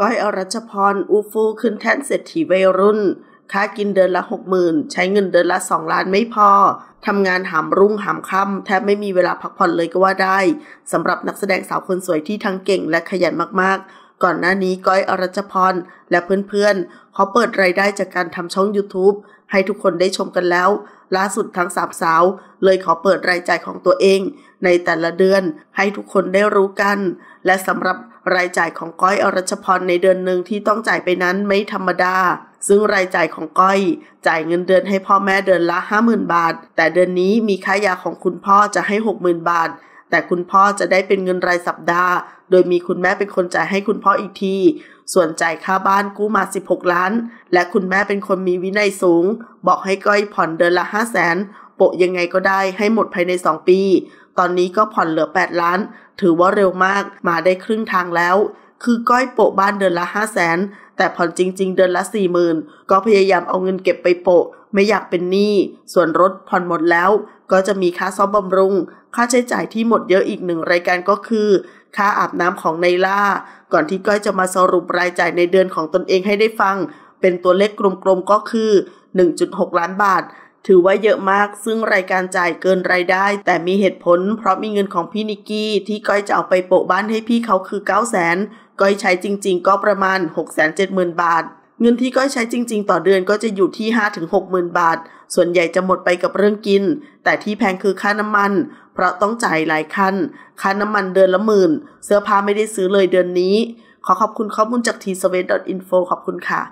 ก้อยอรัชพร อูฟู ขึ้นแท่นเศรษฐีวัยรุ่น ค้ากินเดือนละหกหมื่นใช้เงินเดือนละสองล้านไม่พอ ทำงานหามรุ่งหามค่ำแทบไม่มีเวลาพักผ่อนเลยก็ว่าได้ สำหรับนักแสดงสาวคนสวยที่ทั้งเก่งและขยันมากๆ ก่อนหน้านี้ก้อยอรัชพร และเพื่อนๆเขาเปิดรายได้จากการทำช่อง YouTube ให้ทุกคนได้ชมกันแล้ว ล่าสุดทั้งสามสาวเลยขอเปิดรายจ่ายของตัวเอง ในแต่ละเดือนให้ทุกคนได้รู้กันและสำหรับรายจ่ายของก้อยอรัชพรในเดือนหนึ่งที่ต้องจ่ายไปนั้นไม่ธรรมดา ซึ่งรายจ่ายของก้อยจ่ายเงินเดือนให้พ่อแม่เดือนละ 50,000 บาท แต่เดือนนี้มีค่ายาของคุณพ่อจะให้ 60,000 บาท แต่คุณพ่อจะได้เป็นเงินรายสัปดาห์ โดยมีคุณแม่เป็นคนจ่ายให้คุณพ่ออีกทีส่วนจ่ายค่าบ้านกู้มา 16 ล้าน และคุณแม่เป็นคนมีวินัยสูง บอกให้ก้อยผ่อนเดือนละ 5 0 0 0 0 0โปะยังไงก็ได้ให้หมดภายใน2ปีตอนนี้ก็ผ่อนเหลือ 8 ล้าน ถือว่าเร็วมากมาได้ครึ่งทางแล้ว คือก้อยโปะบ้านเดือนละ 5 0 0แสน แต่ผ่อนจริงๆ เดือนละ 40,000ก็พยายามเอาเงินเก็บไปโปะ ไม่อยากเป็นหนี้ ส่วนรถผ่อนหมดแล้ว ก็จะมีค่าซ่อมบำรุง ค่าใช้จ่ายที่หมดเยอะอีกหนึ่งรายการก็คือ ค่าอาบน้ำของไนล่า ก่อนที่ก้อยจะมาสรุปรายจ่ายในเดือนของตนเองให้ได้ฟัง เป็นตัวเลขกลมๆ ก็คือ 1.6 ล้านบาทถือว่าเยอะมากซึ่งรายการจ่ายเกินรายได้ แต่มีเหตุผล เพราะมีเงินของพี่นิกกี้ ที่ก้อยจะเอาไปโปะบ้านให้พี่เขาคือ 9 0 0แสนก้อยใช้จริง ๆ ก็ประมาณ 6 7 0 0 0 0 บาท เงินที่ก้อยใช้จริงๆ ต่อเดือนก็จะอยู่ที่ 5-6หมื่นบาท ส่วนใหญ่จะหมดไปกับเรื่องกิน แต่ที่แพงคือค่าน้ำมัน เพราะต้องจ่ายหลายคันค่าน้ำมันเดือนละหมื่น เสื้อผ้าไม่ได้ซื้อเลยเดือนนี้ ขอขอบคุณข้อมูลจากทีส s w ทอินโฟขอบคุณค่ะ